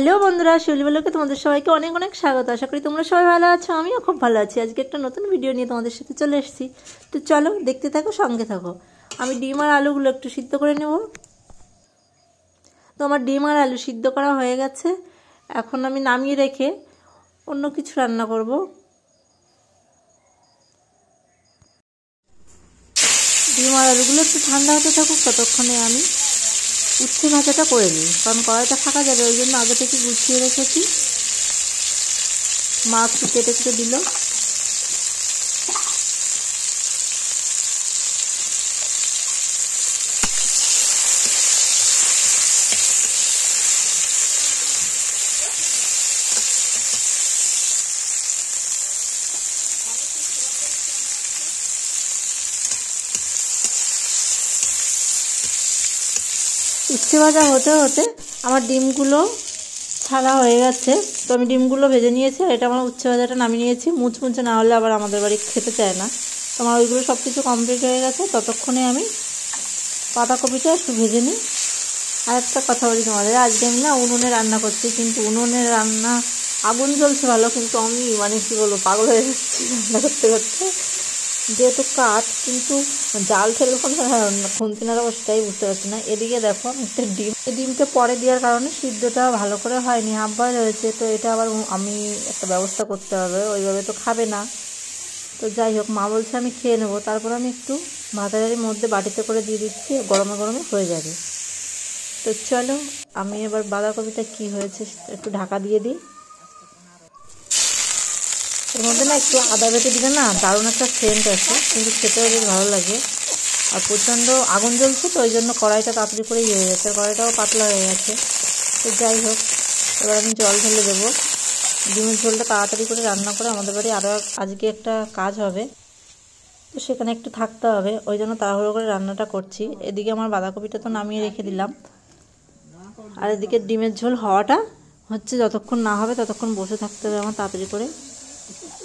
Hello বন্ধুরা শৈলীবালকে তোমাদের সবাইকে অনেক অনেক স্বাগত আশা করি তোমরা সবাই ভালো আছো আমিও খুব ভালো আছি আজকে একটা নতুন ভিডিও নিয়ে তোমাদের সাথে চলে এসেছি তো চলো দেখতে থাকো সঙ্গে থাকো আমি ডিম আর আলুগুলো একটু সিদ্ধ করে নেব তো আমার ডিম আর আলু সিদ্ধ করা হয়ে গেছে এখন আমি নামিয়ে রেখে অন্য কিছু রান্না করব ডিম আর আলুগুলো একটু ঠান্ডা হতে থাকুক ততক্ষণে আমি উচ্ছে ভাজাটা করে নিই কারণ কড়াইটা ফাঁকা যাবে ওই জন্য আগে থেকে গুছিয়ে রেখেছি মাছ কেটে কেটে দিল উচ্ছে ভাজা হতে হতে আমার ডিমগুলো ছাড়া হয়ে গেছে তো আমি ডিমগুলো ভেজে নিয়েছি আর এটা আমার উচ্ছে ভাজাটা নামিয়ে নিয়েছি মুচমুচে না হলে আবার আমাদের বাড়ি খেতে চায় না তো আমার ওইগুলো সব কিছু কমপ্লিট হয়ে গেছে ততক্ষণে আমি পাতাকপিটা একটু ভেজে নিই আর একটা কথা বলি তোমাদের আজকে আমি না উনুনে রান্না করছি কিন্তু উনুনে রান্না আগুন জ্বলছে ভালো কিন্তু আমি মানে কী বলবো পাগল হয়ে যাচ্ছি রান্না করতে করতে যেহেতু কাঠ কিন্তু জাল ঠেলে খুনতে না দেবো সেটাই বুঝতে পারছি না এদিকে দেখো একটা ডিম এই ডিমটা পরে দেওয়ার কারণে সিদ্ধটা ভালো করে হয়নি হাফ বয়েল হয়েছে তো এটা আবার আমি একটা ব্যবস্থা করতে হবে ওইভাবে তো খাবে না তো যাই হোক মা বলছে আমি খেয়ে নেবো তারপর আমি একটু ভাতাড়ির মধ্যে বাটিতে করে দিয়ে দিচ্ছি গরমে গরমে হয়ে যাবে তো চলো আমি এবার বাঁধাকপিটা কি হয়েছে একটু ঢাকা দিয়ে দিই এর মধ্যে না একটু আদা বেটে দিলে না দারুণ একটা সেন্ট আছে কিন্তু খেতেও বেশ ভালো লাগে আর প্রচণ্ড আগুন জ্বলছে তো ওই জন্য কড়াইটা তাড়াতাড়ি করেই ইয়ে হয়ে যাচ্ছে কড়াইটাও পাতলা হয়ে গেছে তো যাই হোক এবার আমি জল ঢেলে দেবো ডিমের ঝোলটা তাড়াতাড়ি করে রান্না করে আমাদের বাড়ি আরও আজকে একটা কাজ হবে তো সেখানে একটু থাকতে হবে ওই জন্য তাড়াহুড়ো করে রান্নাটা করছি এদিকে আমার বাঁধাকপিটা তো নামিয়ে রেখে দিলাম আর এদিকে ডিমের ঝোল হওয়াটা হচ্ছে যতক্ষণ না হবে ততক্ষণ বসে থাকতে হবে আমার তাড়াতাড়ি করে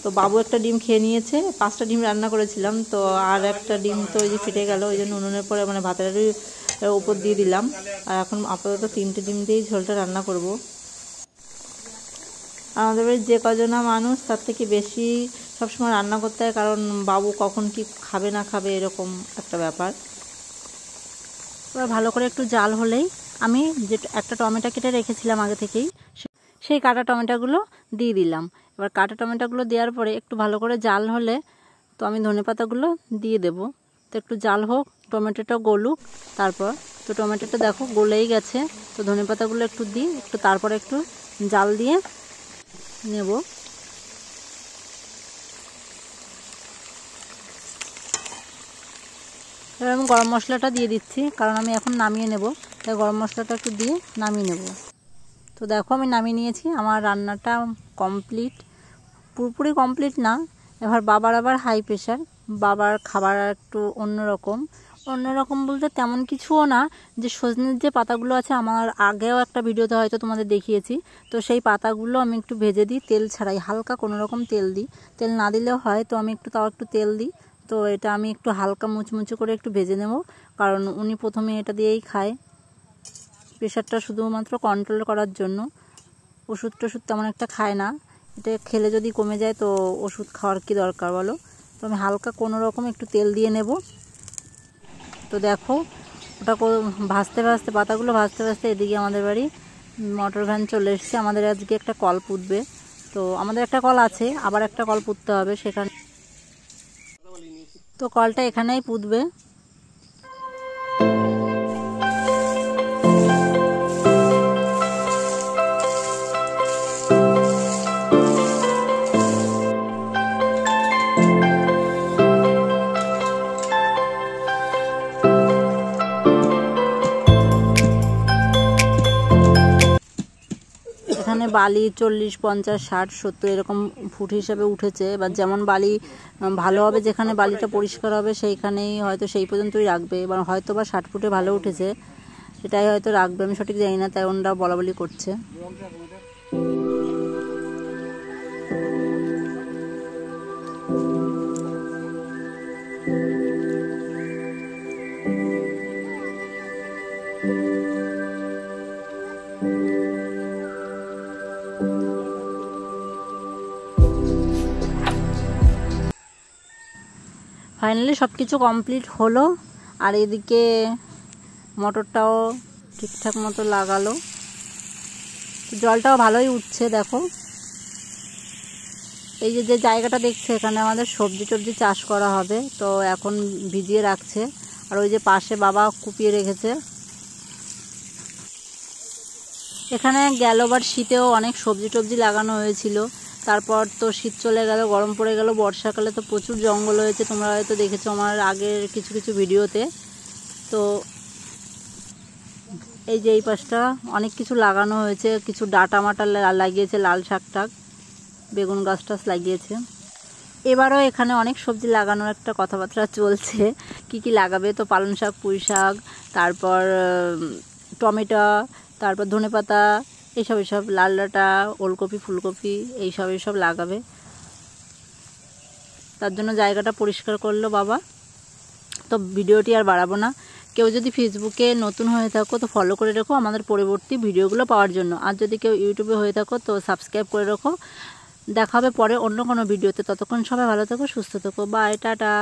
তো বাবু একটা ডিম খেয়ে নিয়েছে পাঁচটা ডিম রান্না করেছিলাম তো আর একটা ডিম তো ওই যে ফেটে গেল ওই জন্য উনুনের পরে মানে ভাতের ওপর দিয়ে দিলাম আর এখন আপাতত তিনটে ডিম দিয়েই ঝোলটা রান্না করব। আমাদের বাড়ির যে কজনা মানুষ তার থেকে বেশি সবসময় রান্না করতে হয় কারণ বাবু কখন কি খাবে না খাবে এরকম একটা ব্যাপার এবার ভালো করে একটু জাল হলেই আমি যে একটা টমেটো কেটে রেখেছিলাম আগে থেকেই সেই কাটা টমেটোগুলো দিয়ে দিলাম এবার কাটা টমেটোগুলো দেওয়ার পরে একটু ভালো করে জাল হলে তো আমি ধনে পাতাগুলো দিয়ে দেব তো একটু জাল হোক টমেটোটা গলুক তারপর তো টমেটোটা দেখো গলেই গেছে তো ধনে পাতাগুলো একটু দিই একটু তারপরে একটু জাল দিয়ে নেব এবার আমি গরম মশলাটা দিয়ে দিচ্ছি কারণ আমি এখন নামিয়ে নেব তাই গরম মশলাটা একটু দিয়ে নামিয়ে নেব তো দেখো আমি নামিয়ে নিয়েছি আমার রান্নাটা কমপ্লিট পুরোপুরি কমপ্লিট না এবার বাবার আবার হাই প্রেশার বাবার খাবার একটু অন্যরকম অন্যরকম বলতে তেমন কিছুও না যে সজনের যে পাতাগুলো আছে আমার আগেও একটা ভিডিওতে হয়তো তোমাদের দেখিয়েছি তো সেই পাতাগুলো আমি একটু ভেজে দিই তেল ছাড়াই হালকা কোনো রকম তেল দিই তেল না দিলেও হয় তো আমি একটু তাও একটু তেল দিই তো এটা আমি একটু হালকা মুচমুচে করে একটু ভেজে নেব কারণ উনি প্রথমে এটা দিয়েই খায় প্রেশারটা শুধুমাত্র কন্ট্রোল করার জন্য ওষুধ টষুধ তেমন একটা খায় না এটা খেলে যদি কমে যায় তো ওষুধ খাওয়ার কি দরকার বলো তো আমি হালকা কোনো রকম একটু তেল দিয়ে নেব তো দেখো ওটা ভাজতে ভাজতে পাতাগুলো ভাজতে ভাজতে এদিকে আমাদের বাড়ি মোটর ভ্যান চলে এসছে আমাদের আজকে একটা কল পুঁতবে তো আমাদের একটা কল আছে আবার একটা কল পুততে হবে সেখানে তো কলটা এখানেই পুতবে এখানে বালি চল্লিশ পঞ্চাশ ষাট সত্তর এরকম ফুট হিসাবে উঠেছে এবার যেমন বালি ভালো হবে যেখানে বালিটা পরিষ্কার হবে সেইখানেই হয়তো সেই পর্যন্তই রাখবে এবার হয়তো বা ষাট ফুটে ভালো উঠেছে সেটাই হয়তো রাখবে আমি সঠিক জানি না তাই ওনারা বলা বলি করছে Thank you. ফাইনালি সব কিছু কমপ্লিট হলো আর এদিকে মোটরটাও ঠিকঠাক মতো লাগালো জলটাও ভালোই উঠছে দেখো এই যে যে জায়গাটা দেখছে এখানে আমাদের সবজি টবজি চাষ করা হবে তো এখন ভিজিয়ে রাখছে আর ওই যে পাশে বাবা কুপিয়ে রেখেছে এখানে বার শীতেও অনেক সবজি টবজি লাগানো হয়েছিল তারপর তো শীত চলে গেল গরম পড়ে গেল বর্ষাকালে তো প্রচুর জঙ্গল হয়েছে তোমরা হয়তো দেখেছো আমার আগের কিছু কিছু ভিডিওতে তো এই যে এই পাশটা অনেক কিছু লাগানো হয়েছে কিছু ডাটা মাটা লাগিয়েছে লাল শাক টাক বেগুন গাছ টাছ লাগিয়েছে এবারও এখানে অনেক সবজি লাগানোর একটা কথাবার্তা চলছে কি কি লাগাবে তো পালং শাক পুঁই শাক তারপর টমেটো তারপর ধনে পাতা এইসব এইসব লাল ডাঁটা ওলকপি ফুলকপি এইসব এইসব লাগাবে তার জন্য জায়গাটা পরিষ্কার করলো বাবা তো ভিডিওটি আর বাড়াবো না কেউ যদি ফেসবুকে নতুন হয়ে থাকো তো ফলো করে রেখো আমাদের পরবর্তী ভিডিওগুলো পাওয়ার জন্য আর যদি কেউ ইউটিউবে হয়ে থাকো তো সাবস্ক্রাইব করে রেখো দেখাবে পরে অন্য কোনো ভিডিওতে ততক্ষণ সবাই ভালো থাকো সুস্থ থাকো বাই টাটা